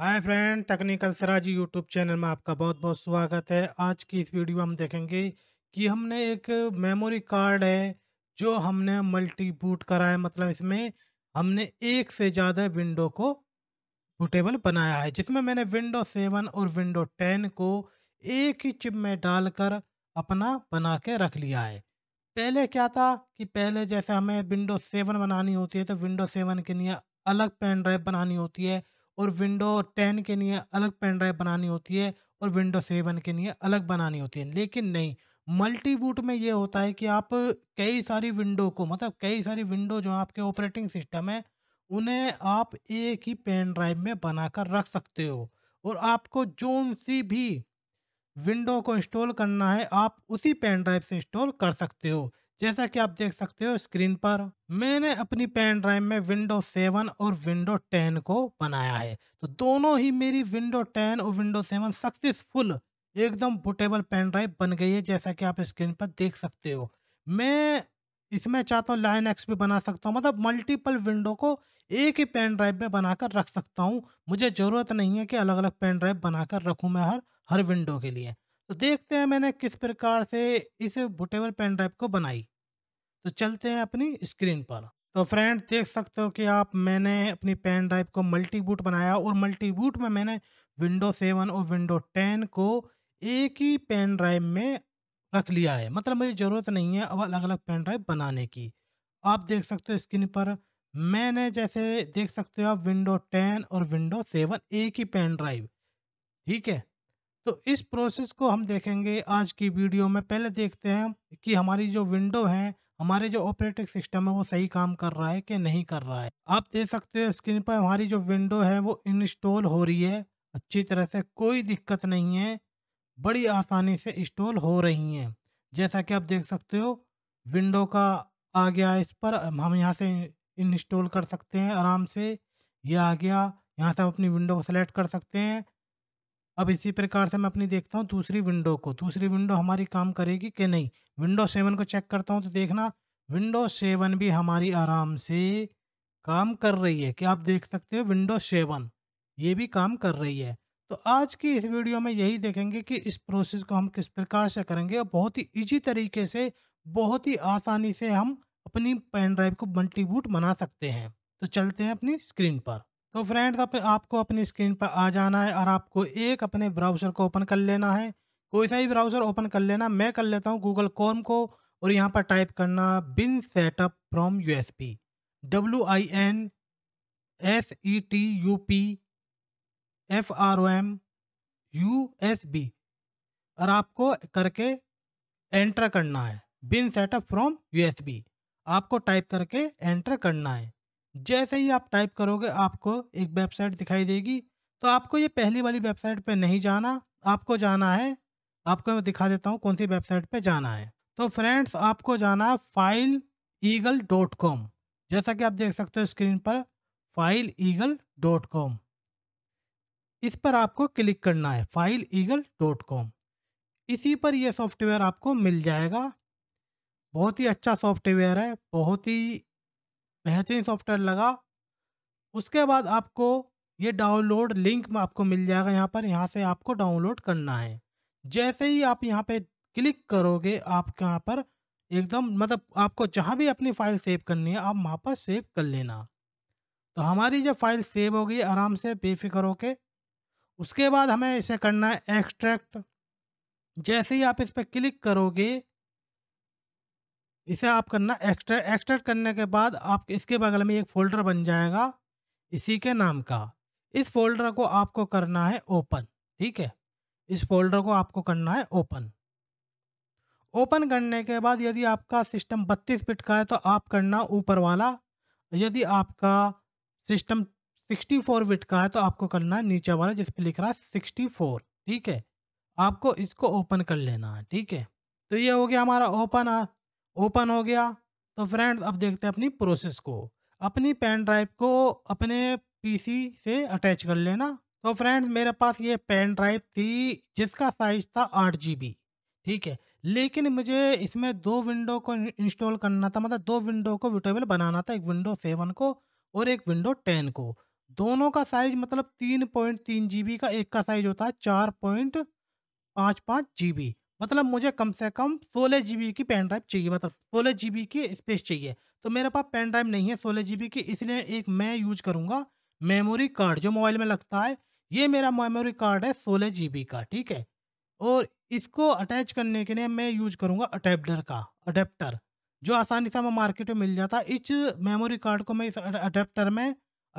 हाय friend technical सराजी YouTube channel में आपका बहुत बहुत स्वागत है आज की इस वीडियो में हम देखेंगे कि हमने एक मेमोरी कार्ड है जो हमने मल्टी बूट करा है मतलब इसमें हमने एक से ज़्यादा विंडो को बूटेबल बनाया है जिसमें मैंने विंडो सेवन और विंडो टेन को एक ही चिप में डालकर अपना बना के रख लिया है पहले क्या था कि पहले जैसे हमें विंडो सेवन बनानी होती है तो विंडो सेवन के लिए अलग पेन ड्राइव बनानी होती है और विंडो टेन के लिए अलग पेन ड्राइव बनानी होती है और विंडो सेवन के लिए अलग बनानी होती है लेकिन नहीं मल्टी बूट में ये होता है कि आप कई सारी विंडो को मतलब कई सारी विंडो जो आपके ऑपरेटिंग सिस्टम है उन्हें आप एक ही पेन ड्राइव में बनाकर रख सकते हो और आपको जो सी भी विंडो को इंस्टॉल करना है आप उसी पेन ड्राइव से इंस्टॉल कर सकते हो जैसा कि आप देख सकते हो स्क्रीन पर मैंने अपनी पेन ड्राइव में विंडो सेवन और विंडो टेन को बनाया है तो दोनों ही मेरी विंडो टेन और विंडो सेवन सक्सेसफुल एकदम बुटेबल पेन ड्राइव बन गई है जैसा कि आप स्क्रीन पर देख सकते हो मैं इसमें चाहता हूँ लाइन एक्स भी बना सकता हूँ मतलब मल्टीपल विंडो को एक ही पेन ड्राइव में बनाकर रख सकता हूँ मुझे ज़रूरत नहीं है कि अलग अलग पेन ड्राइव बनाकर रखूँ मैं हर हर विंडो के लिए तो देखते हैं मैंने किस प्रकार से इस बुटेबल पेन ड्राइव को बनाई तो चलते हैं अपनी स्क्रीन पर तो फ्रेंड देख सकते हो कि आप मैंने अपनी पेन ड्राइव को मल्टी बूट बनाया और मल्टी बूट में मैंने विंडो सेवन और विंडो टेन को एक ही पेन ड्राइव में रख लिया है मतलब मुझे ज़रूरत नहीं है अब अलग अलग पेन ड्राइव बनाने की आप देख सकते हो स्क्रीन पर मैंने जैसे देख सकते हो आप विंडो टेन और विंडो सेवन एक ही पेन ड्राइव ठीक है तो इस प्रोसेस को हम देखेंगे आज की वीडियो में पहले देखते हैं कि हमारी जो विंडो है हमारे जो ऑपरेटिंग सिस्टम है वो सही काम कर रहा है कि नहीं कर रहा है आप देख सकते हो स्क्रीन पर हमारी जो विंडो है वो इंस्टॉल हो रही है अच्छी तरह से कोई दिक्कत नहीं है बड़ी आसानी से इंस्टॉल हो रही हैं जैसा कि आप देख सकते हो विंडो का आ गया इस पर हम यहाँ से इंस्टॉल कर सकते हैं आराम से ये आ गया यहाँ से हम अपनी विंडो को सेलेक्ट कर सकते हैं अब इसी प्रकार से मैं अपनी देखता हूँ दूसरी विंडो को दूसरी विंडो हमारी काम करेगी कि नहीं विंडो सेवन को चेक करता हूँ तो देखना विंडो सेवन भी हमारी आराम से काम कर रही है कि आप देख सकते हो विंडो सेवन ये भी काम कर रही है तो आज की इस वीडियो में यही देखेंगे कि इस प्रोसेस को हम किस प्रकार से करेंगे और बहुत ही इजी तरीके से बहुत ही आसानी से हम अपनी पेन ड्राइव को मल्टीबूट बना सकते हैं तो चलते हैं अपनी स्क्रीन पर तो फ्रेंड्स आप, आपको अपनी स्क्रीन पर आ जाना है और आपको एक अपने ब्राउज़र को ओपन कर लेना है कोई सा भी ब्राउज़र ओपन कर लेना मैं कर लेता हूँ गूगल कॉम को और यहाँ पर टाइप करना win setup from U S P W I N S E T U P F R O M U S B और आपको करके एंटर करना है win setup from U S B आपको टाइप करके एंटर करना है जैसे ही आप टाइप करोगे आपको एक वेबसाइट दिखाई देगी तो आपको ये पहली वाली वेबसाइट पर नहीं जाना आपको जाना है आपको मैं दिखा देता हूँ कौन सी वेबसाइट पर जाना है तो फ्रेंड्स आपको जाना है फाइल ईगल डॉट कॉम जैसा कि आप देख सकते हो स्क्रीन पर फाइल ईगल डॉट कॉम इस पर आपको क्लिक करना है फाइल ईगल डॉट कॉम इसी पर यह सॉफ्टवेयर आपको मिल जाएगा बहुत ही अच्छा सॉफ्टवेयर है बहुत ही बेहतरीन सॉफ्टवेयर लगा उसके बाद आपको ये डाउनलोड लिंक में आपको मिल जाएगा यहाँ पर यहाँ से आपको डाउनलोड करना है जैसे ही आप यहाँ पे क्लिक करोगे आप यहाँ पर एकदम मतलब आपको जहाँ भी अपनी फ़ाइल सेव करनी है आप वहाँ पर सेव कर लेना तो हमारी जब फाइल सेव होगी आराम से बेफिक्र होके उसके बाद हमें इसे करना है एक्सट्रैक्ट जैसे ही आप इस पर क्लिक करोगे इसे आप करना एक्स्ट्रा एक्सट्रैक्ट करने के बाद आप इसके बगल में एक फ़ोल्डर बन जाएगा इसी के नाम का इस फोल्डर को आपको करना है ओपन ठीक है इस फोल्डर को आपको करना है ओपन ओपन करने के बाद यदि आपका सिस्टम 32 बिट का है तो आप करना ऊपर वाला यदि आपका सिस्टम 64 बिट का है तो आपको करना है नीचे वाला जिस पर लिख रहा है 64 ठीक है आपको इसको ओपन कर लेना है ठीक है तो ये हो गया हमारा ओपन ओपन हो गया तो फ्रेंड्स अब देखते हैं अपनी प्रोसेस को अपनी पेन ड्राइव को अपने पीसी से अटैच कर लेना तो फ्रेंड्स मेरे पास ये पेन ड्राइव थी जिसका साइज था आठ जी ठीक है लेकिन मुझे इसमें दो विंडो को इंस्टॉल करना था मतलब दो विंडो को विटेबल बनाना था एक विंडो सेवन को और एक विंडो टेन को दोनों का साइज मतलब तीन पॉइंट तीन जी का एक का साइज होता है चार पॉइंट पाँच पाँच जी मतलब मुझे कम से कम सोलह जी की पेन ड्राइव चाहिए मतलब सोलह जी की स्पेस चाहिए तो मेरे पास पेन ड्राइव नहीं है सोलह जी की इसलिए एक मैं यूज करूँगा मेमोरी कार्ड जो मोबाइल में लगता है ये मेरा मेमोरी कार्ड है सोलह जी का ठीक है और इसको अटैच करने के लिए मैं यूज करूँगा अडेप्टर का अडेप्टर जो आसानी से हमें मार्केट में मिल जाता है इस मेमोरी कार्ड को मैं इस अडेप्टर में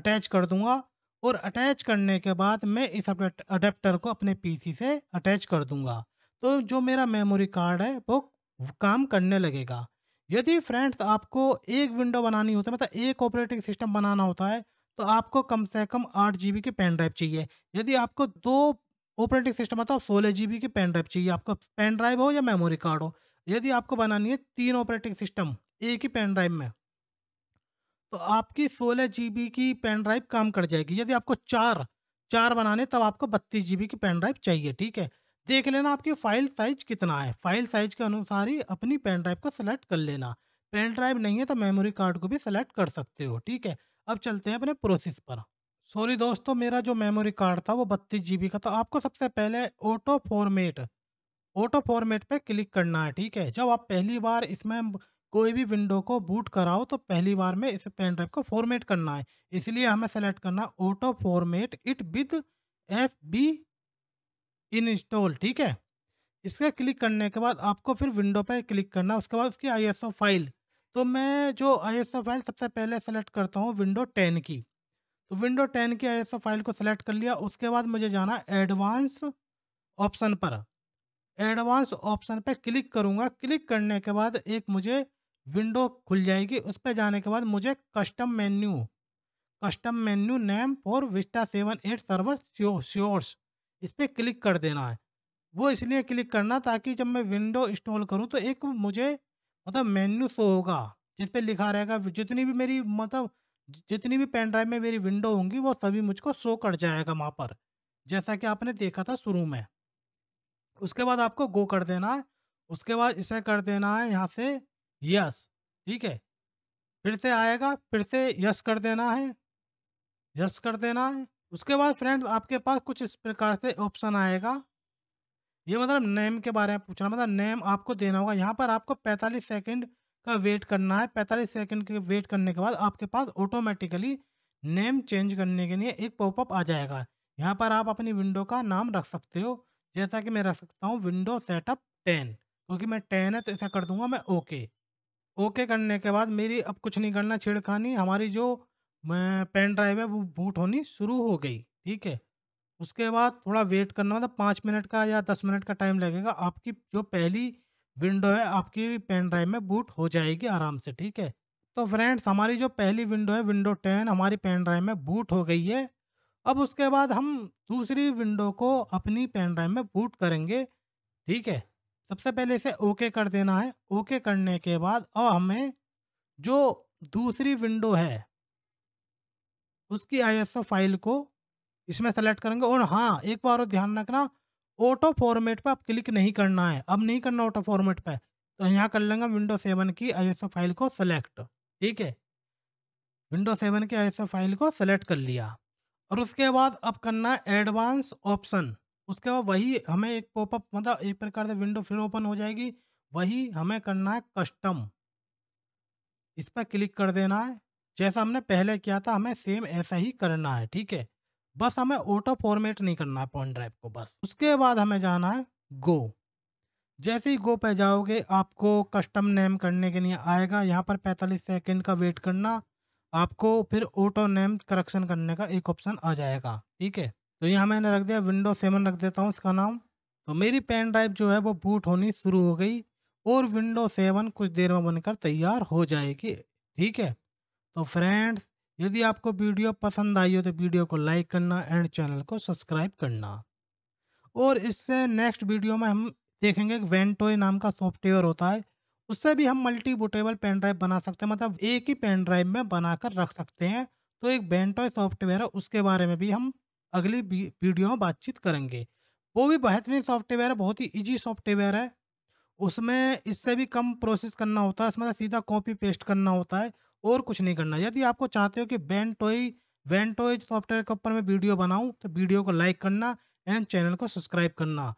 अटैच कर दूंगा और अटैच करने के बाद मैं इस अडेप्टर को अपने पीसी से अटैच कर दूंगा तो जो मेरा मेमोरी कार्ड है वो काम करने लगेगा यदि फ्रेंड्स आपको एक विंडो बनानी होती है मतलब एक ऑपरेटिंग सिस्टम बनाना होता है तो आपको कम से कम आठ जी की पेन ड्राइव चाहिए यदि आपको दो ऑपरेटिंग सिस्टम मतलब सोलह जी की पेन ड्राइव चाहिए आपको पेन ड्राइव हो या मेमोरी कार्ड हो यदि आपको बनानी है तीन ऑपरेटिंग सिस्टम एक ही पेन ड्राइव में तो आपकी सोलह जी की पेन ड्राइव काम कर जाएगी यदि आपको चार चार बनाने तब आपको बत्तीस जी की पेन ड्राइव चाहिए ठीक है देख लेना आपकी फाइल साइज कितना है फाइल साइज के अनुसार ही अपनी पेन ड्राइव को सेलेक्ट कर लेना पेन ड्राइव नहीं है तो मेमोरी कार्ड को भी सेलेक्ट कर सकते हो ठीक है अब चलते हैं अपने प्रोसेस पर सॉरी दोस्तों मेरा जो मेमोरी कार्ड था वो बत्तीस जी का था आपको सबसे पहले ऑटो फॉर्मेट ऑटो फॉर्मेट पे क्लिक करना है ठीक है जब आप पहली बार इसमें कोई भी विंडो को बूट कराओ तो पहली बार में इस पेन ड्राइव को फॉर्मेट करना है इसलिए हमें सेलेक्ट करना auto format it with F B in install ठीक है इसका क्लिक करने के बाद आपको फिर विंडो पर क्लिक करना उसके बाद उसकी आई फाइल तो मैं जो आई फाइल सबसे पहले सेलेक्ट करता हूँ विंडो टेन की तो विंडो टेन की आई फाइल को सेलेक्ट कर लिया उसके बाद मुझे जाना एडवांस ऑप्शन पर एडवांस ऑप्शन पर क्लिक करूँगा क्लिक करने के बाद एक मुझे विंडो खुल जाएगी उस पर जाने के बाद मुझे custom menu custom menu name for Vista seven eight server shores इस पर क्लिक कर देना है वो इसलिए क्लिक करना ताकि जब मैं विंडो इंस्टॉल करूँ तो एक मुझे मतलब मेन्यू शो होगा जिस पर लिखा रहेगा जितनी भी मेरी मतलब जितनी भी पेन ड्राइव में मेरी विंडो होंगी वो सभी मुझको शो कर जाएगा वहाँ पर जैसा कि आपने देखा था शुरू में उसके बाद आपको गो कर देना है उसके बाद इसे कर देना है यहाँ से यस ठीक है फिर से आएगा फिर से यस कर देना है यस कर देना है उसके बाद फ्रेंड्स आपके पास कुछ इस प्रकार से ऑप्शन आएगा ये मतलब नेम के बारे में पूछना मतलब नेम आपको देना होगा यहाँ पर आपको 45 सेकंड का वेट करना है 45 सेकंड के वेट करने के बाद आपके पास ऑटोमेटिकली नेम चेंज करने के लिए एक पॉपअप आ जाएगा यहाँ पर आप अपनी विंडो का नाम रख सकते हो जैसा कि मैं रख सकता हूँ विंडो सेटअप टेन क्योंकि मैं टेन है तो ऐसा कर दूंगा मैं ओके ओके करने के बाद मेरी अब कुछ नहीं करना छेड़खानी हमारी जो मैं पेन ड्राइव है वो बूट होनी शुरू हो गई ठीक है उसके बाद थोड़ा वेट करना मतलब पाँच मिनट का या दस मिनट का टाइम लगेगा आपकी जो पहली विंडो है आपकी पेन ड्राइव में बूट हो जाएगी आराम से ठीक है तो फ्रेंड्स हमारी जो पहली विंडो है विंडो टेन हमारी पेन ड्राइव में बूट हो गई है अब उसके बाद हम दूसरी विंडो को अपनी पेन ड्राइव में बूट करेंगे ठीक है सबसे पहले इसे ओके कर देना है ओके करने के बाद अब हमें जो दूसरी विंडो है उसकी आईएसओ फाइल को इसमें सेलेक्ट करेंगे और हाँ एक बार और ध्यान रखना ऑटो फॉर्मेट पर आप क्लिक नहीं करना है अब नहीं करना ऑटो फॉर्मेट पर तो यहाँ कर लेंगे विंडो सेवन की आईएसओ फाइल को सेलेक्ट ठीक है विंडो सेवन की आईएसओ फाइल को सेलेक्ट कर लिया और उसके बाद अब करना है एडवांस ऑप्शन उसके बाद वही हमें एक पॉपअप मतलब एक प्रकार से विंडो फिर ओपन हो जाएगी वही हमें करना है कस्टम इस पर क्लिक कर देना है जैसा हमने पहले किया था हमें सेम ऐसा ही करना है ठीक है बस हमें ऑटो फॉर्मेट नहीं करना है पॉइंट ड्राइव को बस उसके बाद हमें जाना है गो जैसे ही गो पे जाओगे आपको कस्टम नेम करने के लिए आएगा यहाँ पर 45 सेकंड का वेट करना आपको फिर ऑटो नेम करेक्शन करने का एक ऑप्शन आ जाएगा ठीक है तो यहाँ मैंने रख दिया विंडो सेवन रख देता हूँ इसका नाम तो मेरी पेन ड्राइव जो है वो बूट होनी शुरू हो गई और विंडो सेवन कुछ देर में बनकर तैयार हो जाएगी ठीक है तो फ्रेंड्स यदि आपको वीडियो पसंद आई हो तो वीडियो को लाइक करना एंड चैनल को सब्सक्राइब करना और इससे नेक्स्ट वीडियो में हम देखेंगे कि वेंटोय नाम का सॉफ्टवेयर होता है उससे भी हम मल्टी बुटेबल पेन ड्राइव बना सकते हैं मतलब एक ही पेन ड्राइव में बनाकर रख सकते हैं तो एक वेंटोय सॉफ्टवेयर है उसके बारे में भी हम अगली वीडियो में बातचीत करेंगे वो भी बेहतरीन सॉफ्टवेयर है बहुत ही ईजी सॉफ्टवेयर है उसमें इससे भी कम प्रोसेस करना होता है उसमें सीधा कॉपी पेस्ट करना होता है और कुछ नहीं करना यदि आपको चाहते हो कि बैन टोई वैन टोई सॉफ्टवेयर के ऊपर मैं वीडियो बनाऊँ तो वीडियो को लाइक करना एंड चैनल को सब्सक्राइब करना